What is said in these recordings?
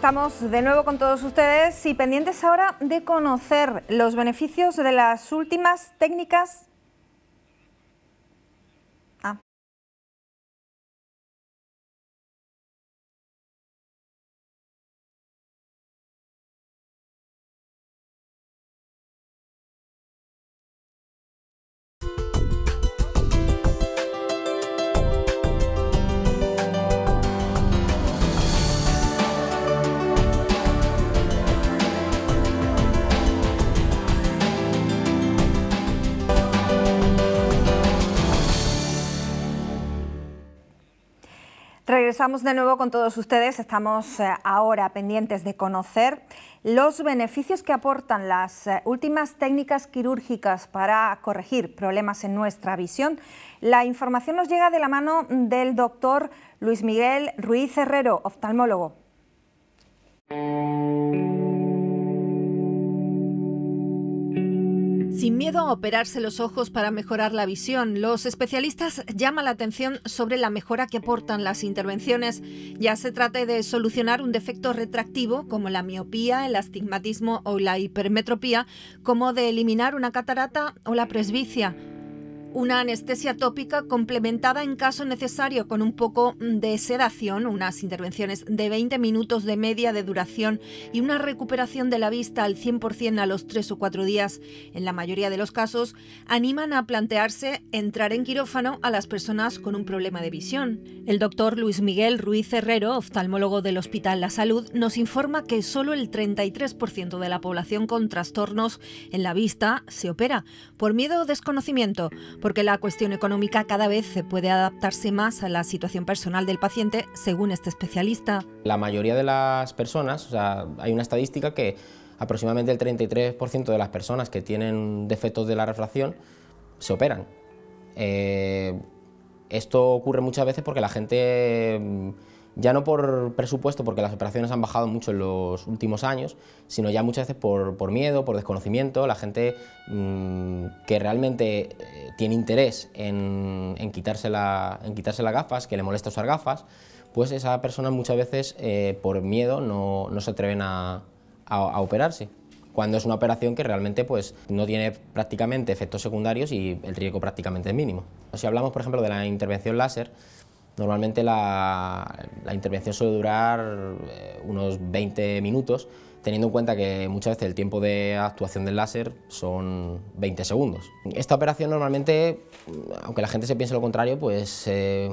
Estamos de nuevo con todos ustedes y pendientes ahora de conocer los beneficios de las últimas técnicas Regresamos de nuevo con todos ustedes. Estamos eh, ahora pendientes de conocer los beneficios que aportan las eh, últimas técnicas quirúrgicas para corregir problemas en nuestra visión. La información nos llega de la mano del doctor Luis Miguel Ruiz Herrero, oftalmólogo. Sin miedo a mm. operarse los ojos para mejorar la visión, los especialistas llaman la atención sobre la mejora que aportan las intervenciones, ya se trate de solucionar un defecto retractivo como la miopía, el astigmatismo o la hipermetropía, como de eliminar una catarata o la presbicia. Una anestesia tópica complementada en caso necesario con un poco de sedación, unas intervenciones de 20 minutos de media de duración y una recuperación de la vista al 100% a los 3 o 4 días, en la mayoría de los casos, animan a plantearse entrar en quirófano a las personas con un problema de visión. El doctor Luis Miguel Ruiz Herrero, oftalmólogo del Hospital La Salud, nos informa que solo el 33% de la población con trastornos en la vista se opera, por miedo o desconocimiento porque la cuestión económica cada vez puede adaptarse más a la situación personal del paciente, según este especialista. La mayoría de las personas, o sea, hay una estadística que aproximadamente el 33% de las personas que tienen defectos de la refracción se operan. Eh, esto ocurre muchas veces porque la gente mm, ya no por presupuesto, porque las operaciones han bajado mucho en los últimos años, sino ya muchas veces por, miedo, por desconocimiento, la gente mm, que realmente eh, tiene interés en, quitarse la, en las gafas, que le molesta usar gafas, pues esa persona muchas veces eh, por miedo no, se atreven a, operarse cuando es una operación que realmente pues, no tiene prácticamente efectos secundarios y el riesgo prácticamente es mínimo. Si hablamos, por ejemplo, de la intervención láser, Normalmente la, intervención suele durar eh, unos 20 minutos, teniendo en cuenta que muchas veces el tiempo de actuación del láser son 20 segundos. Esta operación normalmente, mm, aunque la gente se piense lo contrario, pues eh,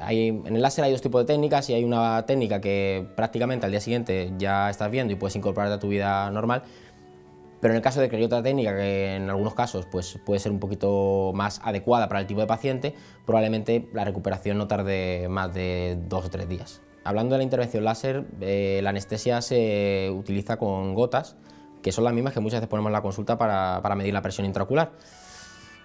hay, en el láser hay dos tipos de técnicas y hay una técnica que prácticamente al día siguiente ya estás viendo y puedes incorporarte a tu vida normal pero en el caso de que otra técnica que en algunos casos pues, puede ser un poquito más adecuada para el tipo de paciente, probablemente la recuperación no tarde más de dos o tres días. Hablando de la intervención láser, eh, la anestesia se utiliza con gotas, que son las mismas que muchas veces ponemos en la consulta para, medir la presión intraocular.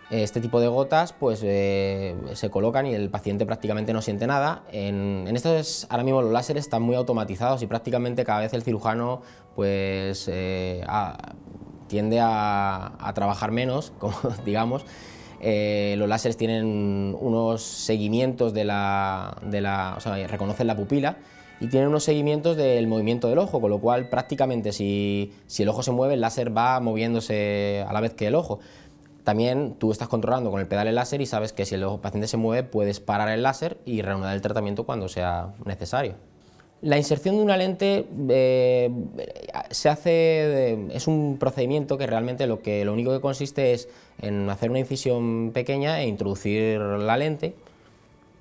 Este tipo de gotas pues, eh, se colocan y el paciente prácticamente no siente nada. En, estos, ahora mismo los láseres están muy automatizados y prácticamente cada vez el cirujano pues, eh, tiende a, trabajar menos, como digamos, eh, los láseres tienen unos seguimientos de la, de la, reconocen la pupila y tienen unos seguimientos del movimiento del ojo, con lo cual prácticamente si, si, el ojo se mueve, el láser va moviéndose a la vez que el ojo. También tú estás controlando con el pedal el láser y sabes que si el paciente se mueve puedes parar el láser y reanudar el tratamiento cuando sea necesario. La inserción de una lente eh, se hace, es un procedimiento que realmente lo, que, lo único que consiste es en hacer una incisión pequeña e introducir la lente,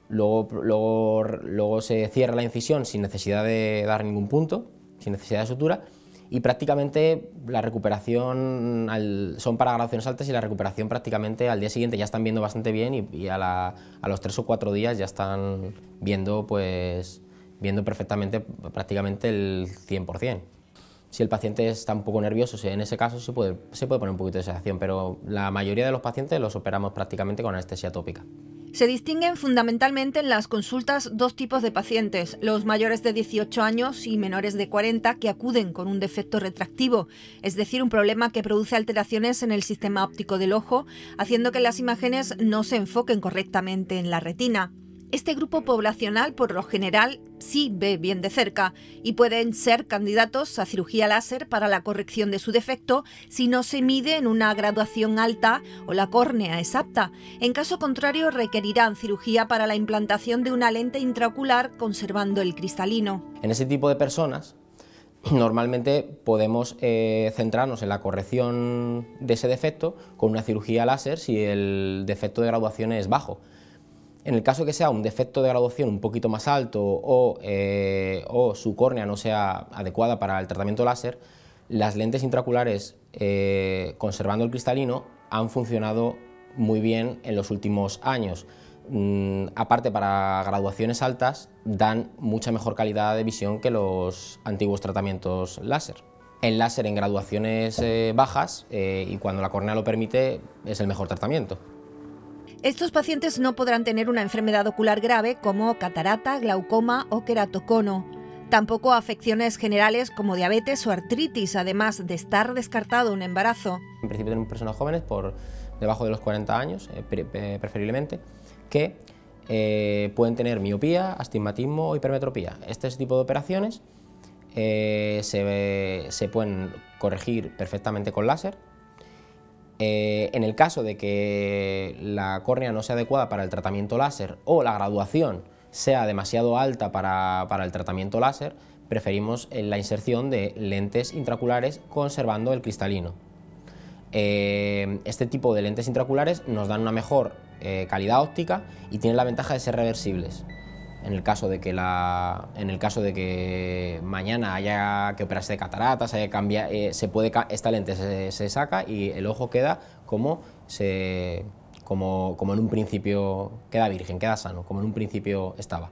luego, se cierra la incisión sin necesidad de dar ningún punto, sin necesidad de sutura, y prácticamente la recuperación son para graduaciones altas y la recuperación prácticamente al día siguiente ya están viendo bastante bien y, a, a, los tres o cuatro días ya están viendo pues viendo perfectamente prácticamente el 100%. Si el paciente está un poco nervioso, en ese caso se puede, poner un poquito de sedación, pero la mayoría de los pacientes los operamos prácticamente con anestesia tópica. Se distinguen fundamentalmente en las consultas dos tipos de pacientes, los mayores de 18 años y menores de 40 que acuden con un defecto retractivo, es decir, un problema que produce alteraciones en el sistema óptico del ojo, haciendo que las imágenes no se enfoquen correctamente en la retina. Este grupo poblacional por lo general sí ve bien de cerca y pueden ser candidatos a cirugía láser para la corrección de su defecto si no se mide en una graduación alta o la córnea apta. En caso contrario requerirán cirugía para la implantación de una lente intraocular conservando el cristalino. En ese tipo de personas normalmente podemos eh, centrarnos en la corrección de ese defecto con una cirugía láser si el defecto de graduación es bajo. En el caso que sea un defecto de graduación un poquito más alto o, eh, su córnea no sea adecuada para el tratamiento láser, las lentes intraculares eh, conservando el cristalino han funcionado muy bien en los últimos años. Mm, aparte, para graduaciones altas dan mucha mejor calidad de visión que los antiguos tratamientos láser. El láser en graduaciones eh, bajas y cuando la córnea lo permite es el mejor tratamiento. Estos pacientes no podrán tener una enfermedad ocular grave como catarata, glaucoma o queratocono. Tampoco afecciones generales como diabetes o artritis, además de estar descartado un embarazo. En principio tenemos personas jóvenes por debajo de los 40 años, eh, eh, preferiblemente, que eh, pueden tener miopía, astigmatismo o hipermetropía. Este tipo de operaciones se pueden corregir perfectamente con láser eh, en el caso de que la córnea no sea adecuada para el tratamiento láser o la graduación sea demasiado alta para, el tratamiento láser, preferimos eh, la inserción de lentes intraculares conservando el cristalino. Eh, este tipo de lentes intraculares nos dan una mejor calidad óptica y tienen la ventaja de ser reversibles en el caso de que en el caso de que mañana haya que operarse de cataratas haya eh, se puede esta lente se, saca y el ojo queda como se como, en un principio queda virgen queda sano como en un principio estaba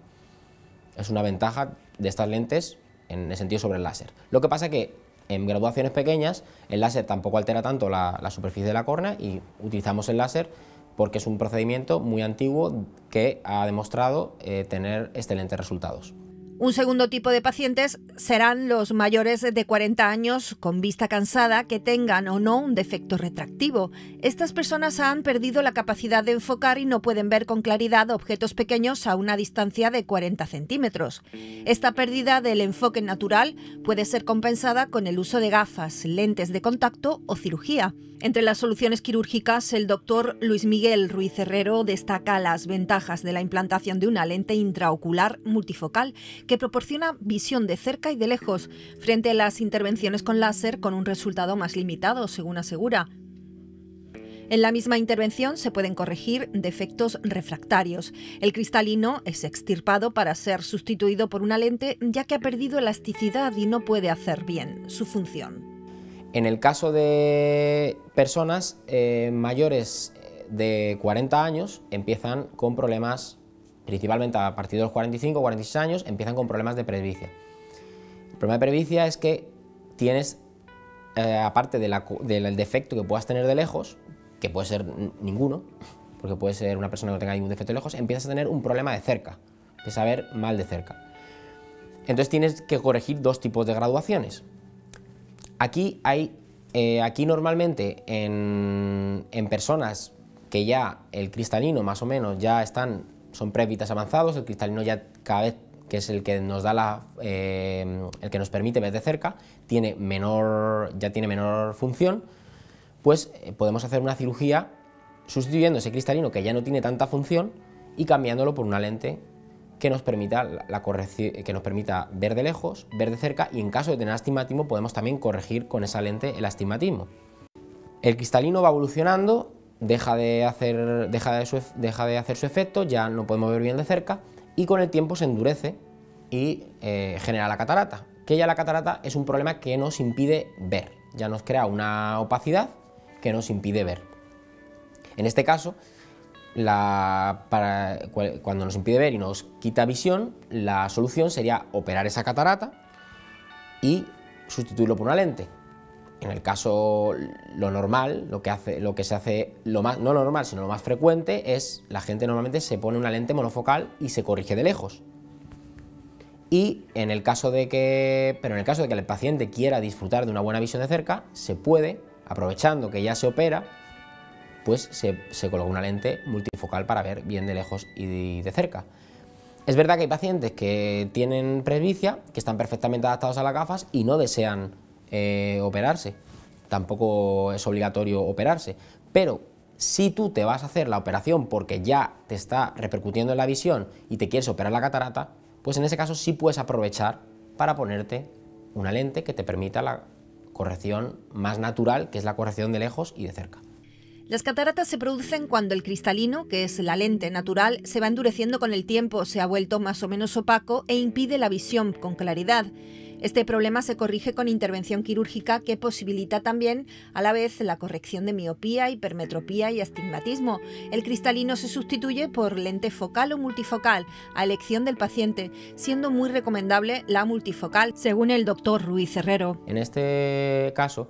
es una ventaja de estas lentes en el sentido sobre el láser lo que pasa que en graduaciones pequeñas el láser tampoco altera tanto la, la superficie de la córnea y utilizamos el láser porque es un procedimiento muy antiguo que ha demostrado eh, tener excelentes resultados. Un segundo tipo de pacientes serán los mayores de 40 años con vista cansada que tengan o no un defecto retractivo. Estas personas han perdido la capacidad de enfocar y no pueden ver con claridad objetos pequeños a una distancia de 40 centímetros. Esta pérdida del enfoque natural puede ser compensada con el uso de gafas, lentes de contacto o cirugía. Entre las soluciones quirúrgicas, el doctor Luis Miguel Ruiz Herrero destaca las ventajas de la implantación de una lente intraocular multifocal que proporciona visión de cerca y de lejos, frente a las intervenciones con láser con un resultado más limitado, según asegura. En la misma intervención se pueden corregir defectos refractarios. El cristalino es extirpado para ser sustituido por una lente ya que ha perdido elasticidad y no puede hacer bien su función. En el caso de personas eh, mayores de 40 años empiezan con problemas principalmente a partir de los 45 46 años, empiezan con problemas de presbicia. El problema de presbicia es que tienes, eh, aparte del defecto que puedas tener de lejos, que puede ser ninguno, porque puede ser una persona que no tenga ningún defecto de lejos, empiezas a tener un problema de cerca, de saber mal de cerca. Entonces tienes que corregir dos tipos de graduaciones. Aquí hay, eh, aquí normalmente en, en personas que ya el cristalino más o menos ya están son prévitas avanzados, el cristalino ya cada vez que es el que nos da la, eh, el que nos permite ver de cerca, tiene menor, ya tiene menor función, pues eh, podemos hacer una cirugía sustituyendo ese cristalino que ya no tiene tanta función y cambiándolo por una lente que nos permita, la eh, que nos permita ver de lejos, ver de cerca y en caso de tener astigmatismo podemos también corregir con esa lente el astigmatismo. El cristalino va evolucionando deja de hacer, deja de su, hacer su efecto, ya no podemos ver bien de cerca y con el tiempo se endurece y eh, genera la catarata, que ya la catarata es un problema que nos impide ver, ya nos crea una opacidad que nos impide ver. En este caso, la, cuando nos impide ver y nos quita visión, la solución sería operar esa catarata y sustituirlo por una lente. En el caso, lo normal, lo que, hace, lo que se hace, lo más, no lo normal, sino lo más frecuente, es la gente normalmente se pone una lente monofocal y se corrige de lejos. Y en el caso de que, pero en el caso de que el paciente quiera disfrutar de una buena visión de cerca, se puede, aprovechando que ya se opera, pues se, se coloca una lente multifocal para ver bien de lejos y de cerca. Es verdad que hay pacientes que tienen presbicia, que están perfectamente adaptados a las gafas y no desean eh, operarse, tampoco es obligatorio operarse, pero si tú te vas a hacer la operación porque ya te está repercutiendo en la visión y te quieres operar la catarata, pues en ese caso sí puedes aprovechar para ponerte una lente que te permita la corrección más natural, que es la corrección de lejos y de cerca. Las cataratas se producen cuando el cristalino, que es la lente natural, se va endureciendo con el tiempo, se ha vuelto más o menos opaco e impide la visión con claridad. Este problema se corrige con intervención quirúrgica que posibilita también a la vez la corrección de miopía, hipermetropía y astigmatismo. El cristalino se sustituye por lente focal o multifocal a elección del paciente, siendo muy recomendable la multifocal, según el doctor Ruiz Herrero. En este caso,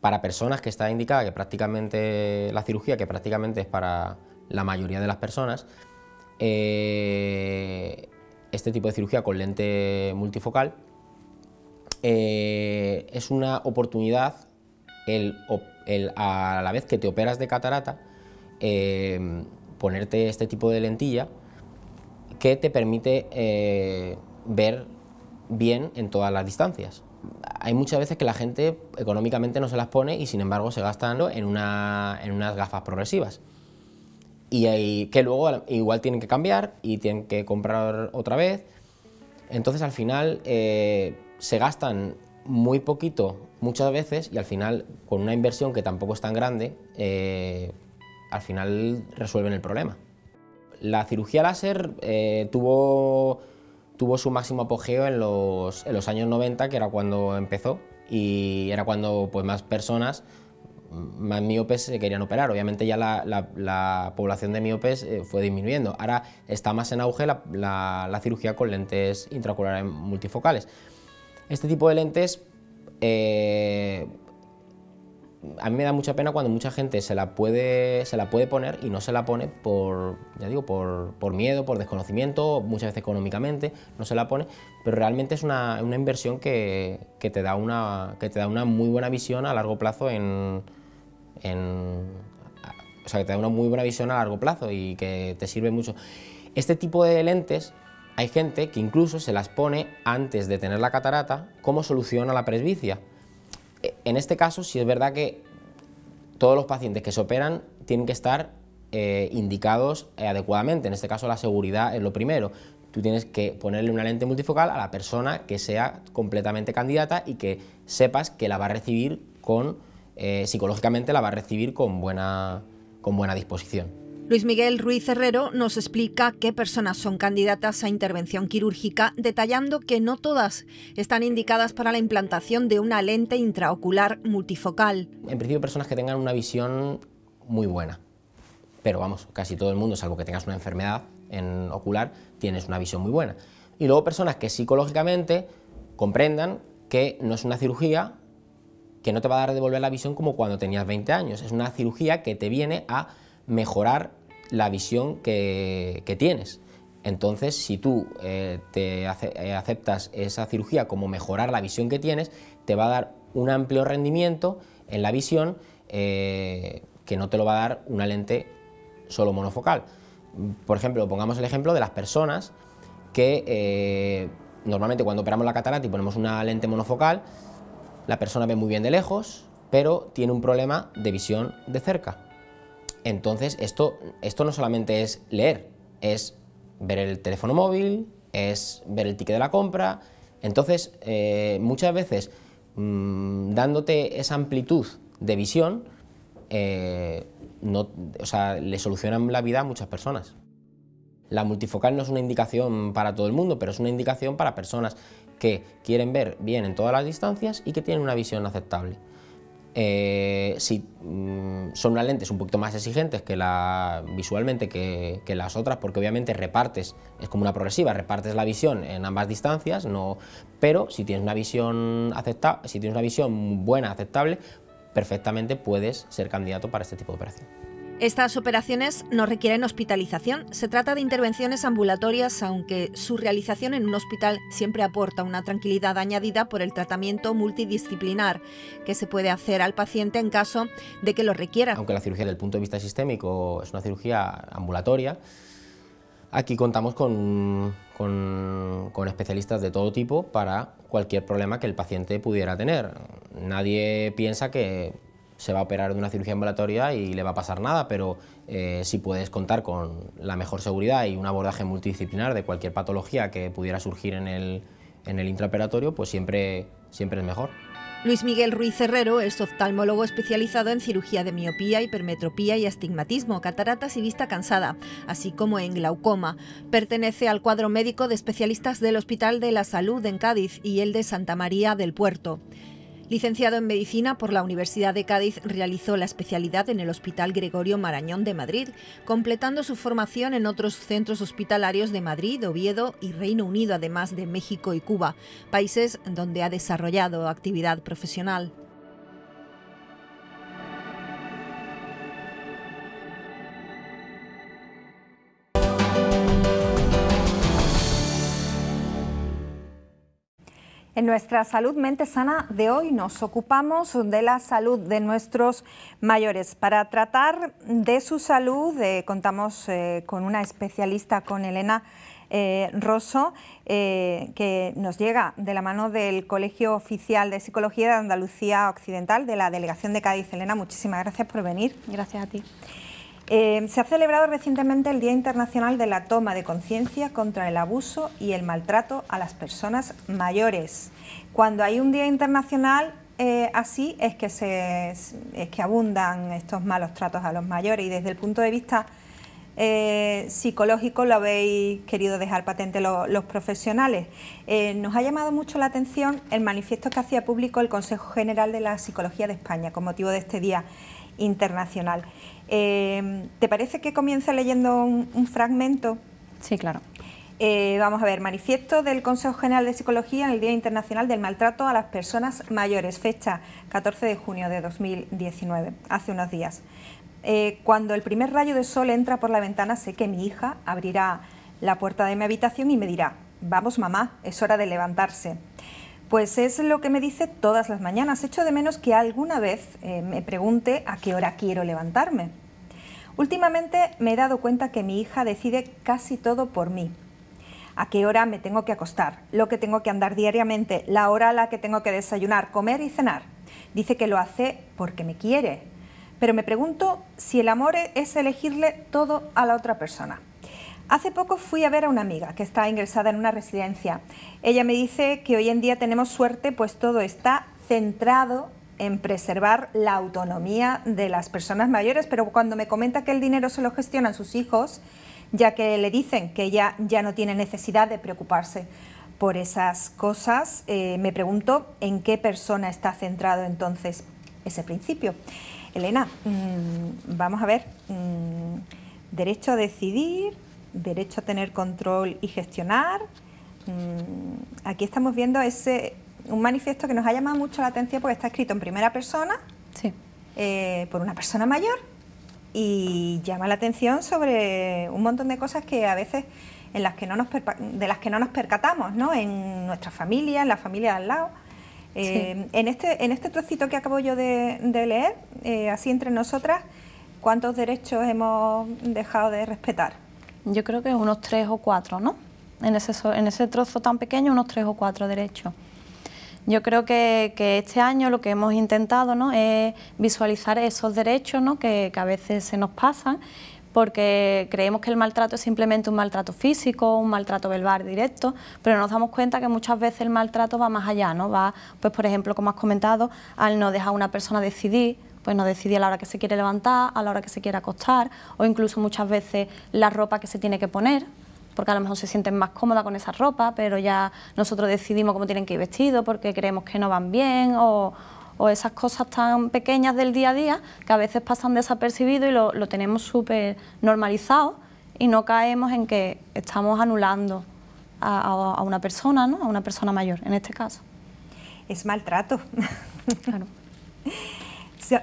para personas que está indicada que prácticamente la cirugía, que prácticamente es para la mayoría de las personas, eh, este tipo de cirugía con lente multifocal eh, es una oportunidad a la vez que te operas de catarata, eh, ponerte este tipo de lentilla que te permite eh, ver bien en todas las distancias. Hay muchas veces que la gente económicamente no se las pone y sin embargo se gasta en, en unas gafas progresivas. Y que luego igual tienen que cambiar y tienen que comprar otra vez. Entonces al final se gastan muy poquito muchas veces y al final con una inversión que tampoco es tan grande, eh, al final resuelven el problema. La cirugía láser eh, tuvo, tuvo su máximo apogeo en los, en los, años 90, que era cuando empezó, y era cuando pues, más personas, más miopes, se querían operar. Obviamente ya la, población de miopes eh, fue disminuyendo. Ahora está más en auge la, la cirugía con lentes intraoculares multifocales. Este tipo de lentes eh, a mí me da mucha pena cuando mucha gente se la puede, se la puede poner y no se la pone por, ya digo, por, por miedo, por desconocimiento, muchas veces económicamente no se la pone, pero realmente es una, inversión que, que, te da una, que te da una muy buena visión a largo plazo en, en, O sea, que te da una muy buena visión a largo plazo y que te sirve mucho. Este tipo de lentes hay gente que incluso se las pone antes de tener la catarata como solución a la presbicia. E, en este caso sí es verdad que todos los pacientes que se operan tienen que estar eh, indicados eh, adecuadamente. En este caso la seguridad es lo primero. Tú tienes que ponerle una lente multifocal a la persona que sea completamente candidata y que sepas que la va a recibir con, eh, psicológicamente la va a recibir con buena disposición. Luis Miguel Ruiz Herrero nos explica qué personas son candidatas a intervención quirúrgica, detallando que no todas están indicadas para la implantación de una lente intraocular multifocal. En principio personas que tengan una visión muy buena, pero vamos, casi todo el mundo, salvo que tengas una enfermedad en ocular, tienes una visión muy buena. Y luego personas que psicológicamente comprendan que no es una cirugía que no te va a dar devolver la visión como cuando tenías 20 años, es una cirugía que te viene a mejorar la visión que, tienes. Entonces, si tú eh, te eh, aceptas esa cirugía como mejorar la visión que tienes, te va a dar un amplio rendimiento en la visión eh, que no te lo va a dar una lente solo monofocal. Por ejemplo, pongamos el ejemplo de las personas que normalmente cuando operamos la catarata y ponemos una lente monofocal, la persona ve muy bien de lejos, pero tiene un problema de visión de cerca. Entonces, esto, no solamente es leer, es ver el teléfono móvil, es ver el ticket de la compra. Entonces, eh, muchas veces, mm, dándote esa amplitud de visión, eh, le solucionan la vida a muchas personas. La multifocal no es una indicación para todo el mundo, pero es una indicación para personas que quieren ver bien en todas las distancias y que tienen una visión aceptable. Eh, si, mm, son unas lentes un poquito más exigentes que la, visualmente que, que, las otras, porque obviamente repartes, es como una progresiva, repartes la visión en ambas distancias, no, pero si tienes una visión si tienes una visión buena, aceptable, perfectamente puedes ser candidato para este tipo de operación. Estas operaciones no requieren hospitalización, se trata de intervenciones ambulatorias, aunque su realización en un hospital siempre aporta una tranquilidad añadida por el tratamiento multidisciplinar que se puede hacer al paciente en caso de que lo requiera. Aunque la cirugía desde el punto de vista sistémico es una cirugía ambulatoria, aquí contamos con, con especialistas de todo tipo para cualquier problema que el paciente pudiera tener. Nadie piensa que se va a operar de una cirugía ambulatoria y le va a pasar nada, pero eh, si puedes contar con la mejor seguridad y un abordaje multidisciplinar de cualquier patología que pudiera surgir en el, intraoperatorio, pues siempre, siempre es mejor. Luis Miguel Ruiz Herrero es oftalmólogo especializado en cirugía de miopía, hipermetropía y astigmatismo, cataratas y vista cansada, así como en glaucoma. Pertenece al cuadro médico de especialistas del Hospital de la Salud en Cádiz y el de Santa María del Puerto. Licenciado en Medicina por la Universidad de Cádiz, realizó la especialidad en el Hospital Gregorio Marañón de Madrid, completando su formación en otros centros hospitalarios de Madrid, Oviedo y Reino Unido, además de México y Cuba, países donde ha desarrollado actividad profesional. En nuestra salud mente sana de hoy nos ocupamos de la salud de nuestros mayores. Para tratar de su salud eh, contamos eh, con una especialista, con Elena eh, Rosso, que nos llega de la mano del Colegio Oficial de Psicología de Andalucía Occidental, de la Delegación de Cádiz. Elena, muchísimas gracias por venir. Gracias a ti. Eh, se ha celebrado recientemente el Día Internacional de la Toma de Conciencia contra el Abuso y el Maltrato a las Personas Mayores. Cuando hay un Día Internacional eh, así es que, se, abundan estos malos tratos a los mayores y desde el punto de vista eh, psicológico lo habéis querido dejar patente los profesionales. nos ha llamado mucho la atención el manifiesto que hacía público el Consejo General de la Psicología de España con motivo de este Día Internacional. Em, ¿Te parece que comienza leyendo un, fragmento? Sí, claro. Eh, vamos a ver, manifiesto del Consejo General de Psicología en el Día Internacional del Maltrato a las Personas Mayores, fecha 14 de junio de 2019, hace unos días. Eh, cuando el primer rayo de sol entra por la ventana, sé que mi hija abrirá la puerta de mi habitación y me dirá, vamos mamá, es hora de levantarse. Pues es lo que me dice todas las mañanas. Echo de menos que alguna vez eh, me pregunte a qué hora quiero levantarme. Últimamente me he dado cuenta que mi hija decide casi todo por mí. A qué hora me tengo que acostar, lo que tengo que andar diariamente, la hora a la que tengo que desayunar, comer y cenar. Dice que lo hace porque me quiere. Pero me pregunto si el amor es elegirle todo a la otra persona. Hace poco fui a ver a una amiga que está ingresada en una residencia. Ella me dice que hoy en día tenemos suerte pues todo está centrado en preservar la autonomía de las personas mayores, pero cuando me comenta que el dinero se lo gestionan sus hijos, ya que le dicen que ya, ya no tiene necesidad de preocuparse por esas cosas, eh, me pregunto en qué persona está centrado entonces ese principio. Elena, mm, vamos a ver, mm, derecho a decidir, derecho a tener control y gestionar. Mm, aquí estamos viendo ese, un manifiesto que nos ha llamado mucho la atención porque está escrito en primera persona eh, por una persona mayor y llama la atención sobre un montón de cosas que a veces en las que no nos de las que no nos percatamos, ¿no? En nuestra familia, en la familia de al lado. Eh, en, este, en este trocito que acabo yo de, leer, eh, así entre nosotras, ¿cuántos derechos hemos dejado de respetar? yo creo que unos tres o cuatro, ¿no? En ese, en ese trozo tan pequeño, unos tres o cuatro derechos. Yo creo que, que, este año lo que hemos intentado ¿no? es visualizar esos derechos ¿no? que, que, a veces se nos pasan porque creemos que el maltrato es simplemente un maltrato físico, un maltrato verbal directo, pero nos damos cuenta que muchas veces el maltrato va más allá, ¿no? Va, pues por ejemplo, como has comentado, al no dejar a una persona decidir, pues nos decide a la hora que se quiere levantar, a la hora que se quiere acostar o incluso muchas veces la ropa que se tiene que poner porque a lo mejor se sienten más cómoda con esa ropa, pero ya nosotros decidimos cómo tienen que ir vestidos porque creemos que no van bien o, esas cosas tan pequeñas del día a día que a veces pasan desapercibido y lo, tenemos súper normalizado y no caemos en que estamos anulando a, una persona, ¿no? a una persona mayor en este caso. Es maltrato. Claro.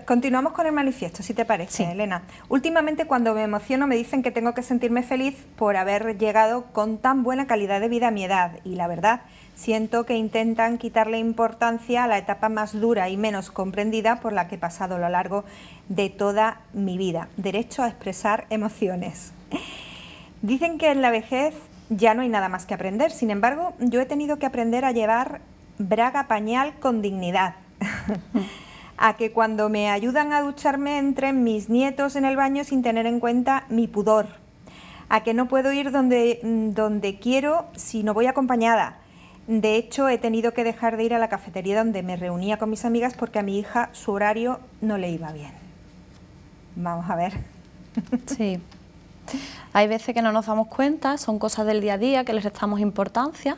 Continuamos con el manifiesto, si te parece, Elena. Últimamente cuando me emociono me dicen que tengo que sentirme feliz por haber llegado con tan buena calidad de vida a mi edad y la verdad siento que intentan quitarle importancia a la etapa más dura y menos comprendida por la que he pasado a lo largo de toda mi vida, derecho a expresar emociones. Dicen que en la vejez ya no hay nada más que aprender, sin embargo yo he tenido que aprender a llevar braga pañal con dignidad. a que cuando me ayudan a ducharme entren mis nietos en el baño sin tener en cuenta mi pudor, a que no puedo ir donde, mm, donde quiero si no voy acompañada. De hecho, he tenido que dejar de ir a la cafetería donde me reunía con mis amigas porque a mi hija su horario no le iba bien. Vamos a ver. Sí. Hay veces que no nos damos cuenta, son cosas del día a día que les damos importancia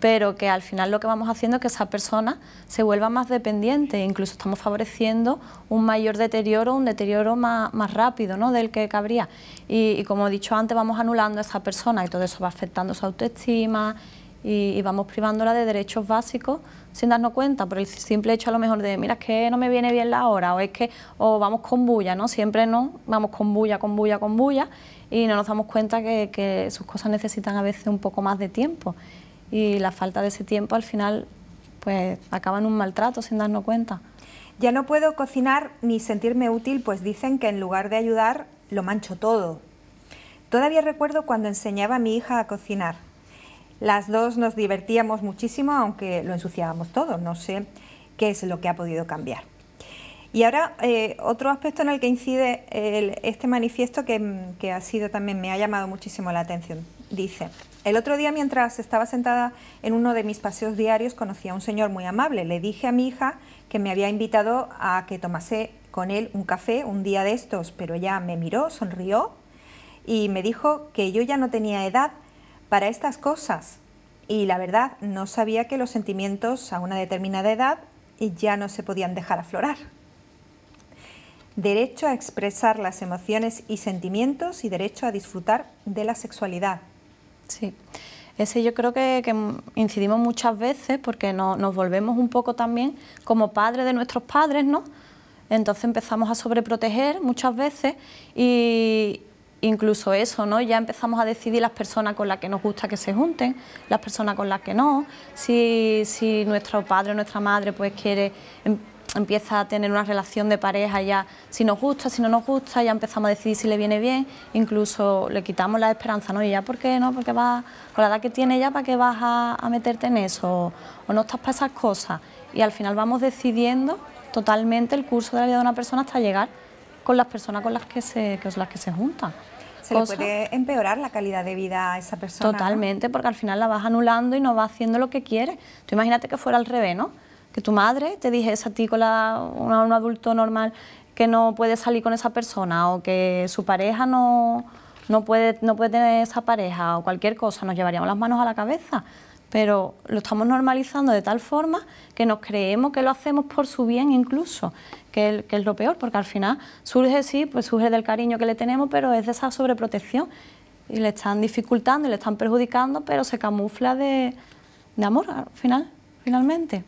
pero que al final lo que vamos haciendo es que esa persona se vuelva más dependiente, incluso estamos favoreciendo un mayor deterioro, un deterioro más, más rápido ¿no? del que cabría. Y, como he dicho antes, vamos anulando a esa persona y todo eso va afectando su autoestima y, vamos privándola de derechos básicos sin darnos cuenta, por el simple hecho a lo mejor de, mira, es que no me viene bien la hora, o es que, o vamos con bulla, ¿no? Siempre no, vamos con bulla, con bulla, con bulla, y no nos damos cuenta que, que sus cosas necesitan a veces un poco más de tiempo y la falta de ese tiempo al final pues acaba en un maltrato sin darnos cuenta. Ya no puedo cocinar ni sentirme útil, pues dicen que en lugar de ayudar lo mancho todo. Todavía recuerdo cuando enseñaba a mi hija a cocinar. Las dos nos divertíamos muchísimo, aunque lo ensuciábamos todo. No sé qué es lo que ha podido cambiar. Y ahora eh, otro aspecto en el que incide este manifiesto que, que ha sido también me ha llamado muchísimo la atención. Dice, el otro día, mientras estaba sentada en uno de mis paseos diarios, conocí a un señor muy amable. Le dije a mi hija que me había invitado a que tomase con él un café un día de estos, pero ella me miró, sonrió y me dijo que yo ya no tenía edad para estas cosas. Y la verdad, no sabía que los sentimientos a una determinada edad ya no se podían dejar aflorar. Derecho a expresar las emociones y sentimientos y derecho a disfrutar de la sexualidad. Sí. Ese yo creo que, incidimos muchas veces porque nos volvemos un poco también como padres de nuestros padres, ¿no? Entonces empezamos a sobreproteger muchas veces y incluso eso, ¿no? Ya empezamos a decidir las personas con las que nos gusta que se junten, las personas con las que no, si, si nuestro padre o nuestra madre pues quiere em, empieza a tener una relación de pareja ya, si nos gusta, si no nos gusta, ya empezamos a decidir si le viene bien, incluso le quitamos la esperanza, ¿no? Y ya, ¿por qué no? Porque va... con la edad que tiene ya, ¿para qué vas a, meterte en eso? O, no estás para esas cosas. Y al final vamos decidiendo totalmente el curso de la vida de una persona hasta llegar con las personas con las que se, las que se juntan. ¿Se le puede empeorar la calidad de vida a esa persona? Totalmente, porque al final la vas anulando y no vas haciendo lo que quieres. Tú imagínate que fuera al revés, ¿no? que tu madre te dijese a ti con la, un adulto normal que no puede salir con esa persona o que su pareja no, no, puede, no puede tener esa pareja o cualquier cosa, nos llevaríamos las manos a la cabeza. Pero lo estamos normalizando de tal forma que nos creemos que lo hacemos por su bien incluso, que, es lo peor, porque al final surge, sí, pues surge del cariño que le tenemos, pero es de esa sobreprotección y le están dificultando y le están perjudicando, pero se camufla de amor al final, finalmente.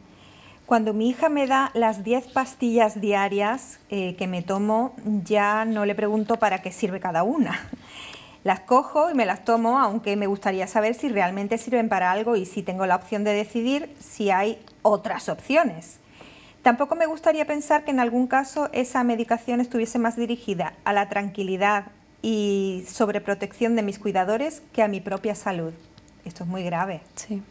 Cuando mi hija me da las 10 pastillas diarias eh, que me tomo, ya no le pregunto para qué sirve cada una. Las cojo y me las tomo, aunque me gustaría saber si realmente sirven para algo y si tengo la opción de decidir si hay otras opciones. Tampoco me gustaría pensar que en algún caso esa medicación estuviese más dirigida a la tranquilidad y sobreprotección de mis cuidadores que a mi propia salud. Esto es muy grave. Sí.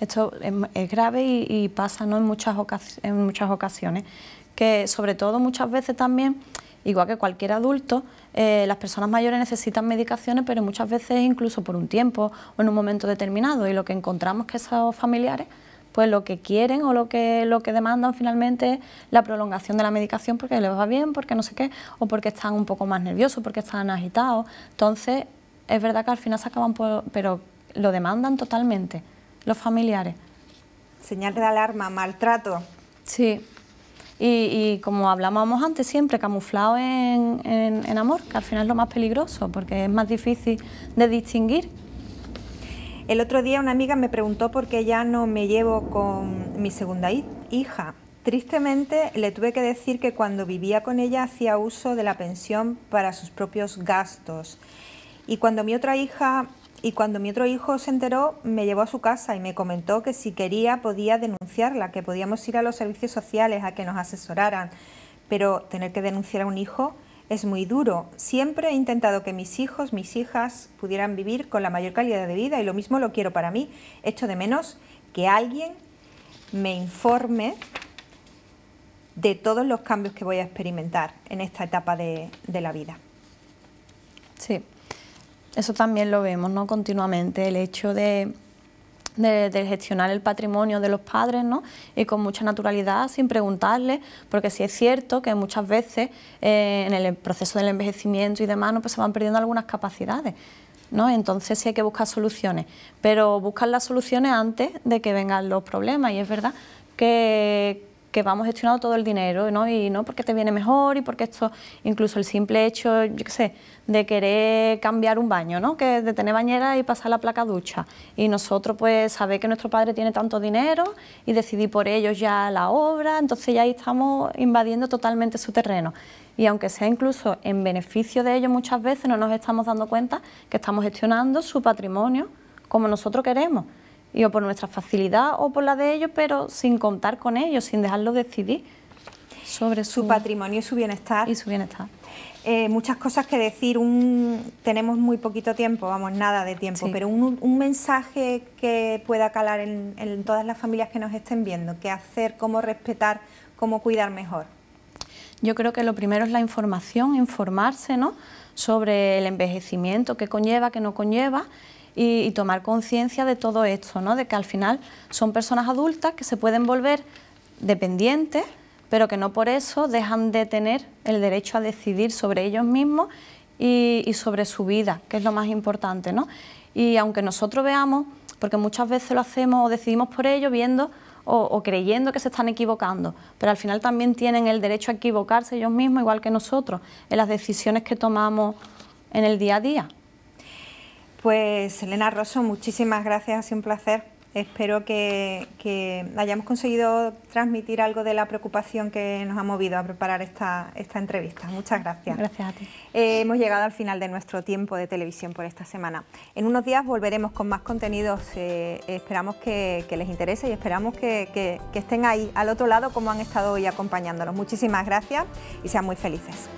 Esto em, es, grave y, pasa ¿no? en, muchas en muchas ocasiones, que sobre todo muchas veces también, igual que cualquier adulto, eh, las personas mayores necesitan medicaciones, pero muchas veces incluso por un tiempo o en un momento determinado, y lo que encontramos que esos familiares pues lo que quieren o lo que, lo que demandan finalmente es la prolongación de la medicación porque les va bien, porque no sé qué, o porque están un poco más nerviosos, porque están agitados. Entonces, es verdad que al final se acaban, pues, pero lo demandan totalmente los familiares. Señal de alarma, maltrato. Sí. Y, como hablábamos antes siempre, camuflado en, en amor, que al final lo más peligroso, porque es más difícil de distinguir. El otro día una amiga me preguntó por qué ya no me llevo con mi segunda hija. Tristemente le tuve que decir que cuando vivía con ella hacía uso de la pensión para sus propios gastos. Y cuando mi otra hija y cuando mi otro hijo se enteró, me llevó a su casa y me comentó que si quería podía denunciarla, que podíamos ir a los servicios sociales a que nos asesoraran. Pero tener que denunciar a un hijo es muy duro. Siempre he intentado que mis hijos, mis hijas pudieran vivir con la mayor calidad de vida y lo mismo lo quiero para mí. Echo de menos que alguien me informe de todos los cambios que voy a experimentar en esta etapa de, de la vida. Sí, eso también lo vemos ¿no? continuamente, el hecho de, gestionar el patrimonio de los padres ¿no? y con mucha naturalidad, sin preguntarles, porque sí es cierto que muchas veces eh, en el proceso del envejecimiento y demás pues se van perdiendo algunas capacidades. ¿no? Entonces sí hay que buscar soluciones, pero buscar las soluciones antes de que vengan los problemas y es verdad que que vamos gestionando todo el dinero, ¿no? Y no porque te viene mejor y porque esto, incluso el simple hecho, yo qué sé, de querer cambiar un baño, ¿no? Que de tener bañera y pasar la placa ducha. Y nosotros, pues, saber que nuestro padre tiene tanto dinero y decidí por ellos ya la obra, entonces ya ahí estamos invadiendo totalmente su terreno. Y aunque sea incluso en beneficio de ellos muchas veces, no nos estamos dando cuenta que estamos gestionando su patrimonio como nosotros queremos y o por nuestra facilidad o por la de ellos, pero sin contar con ellos, sin dejarlos decidir sobre su, patrimonio y su bienestar. Y su bienestar. Eh, muchas cosas que decir, un, tenemos muy poquito tiempo, vamos, nada de tiempo, pero un, mensaje que pueda calar en, en todas las familias que nos estén viendo, qué hacer, cómo respetar, cómo cuidar mejor. Yo creo que lo primero es la información, informarse ¿no? sobre el envejecimiento, qué conlleva, qué no conlleva, y, tomar conciencia de todo esto, ¿no? de que al final son personas adultas que se pueden volver dependientes, pero que no por eso dejan de tener el derecho a decidir sobre ellos mismos y, sobre su vida, que es lo más importante. ¿no? Y aunque nosotros veamos, porque muchas veces lo hacemos o decidimos por ello viendo o, creyendo que se están equivocando, pero al final también tienen el derecho a equivocarse ellos mismos, igual que nosotros, en las decisiones que tomamos en el día a día. Pues Elena Rosso, muchísimas gracias, ha sido un placer. Espero que, hayamos conseguido transmitir algo de la preocupación que nos ha movido a preparar esta, entrevista. Muchas gracias. Gracias a ti. Eh, hemos llegado al final de nuestro tiempo de televisión por esta semana. En unos días volveremos con más contenidos. Eh, esperamos que, les interese y esperamos que, que estén ahí al otro lado como han estado hoy acompañándonos. Muchísimas gracias y sean muy felices.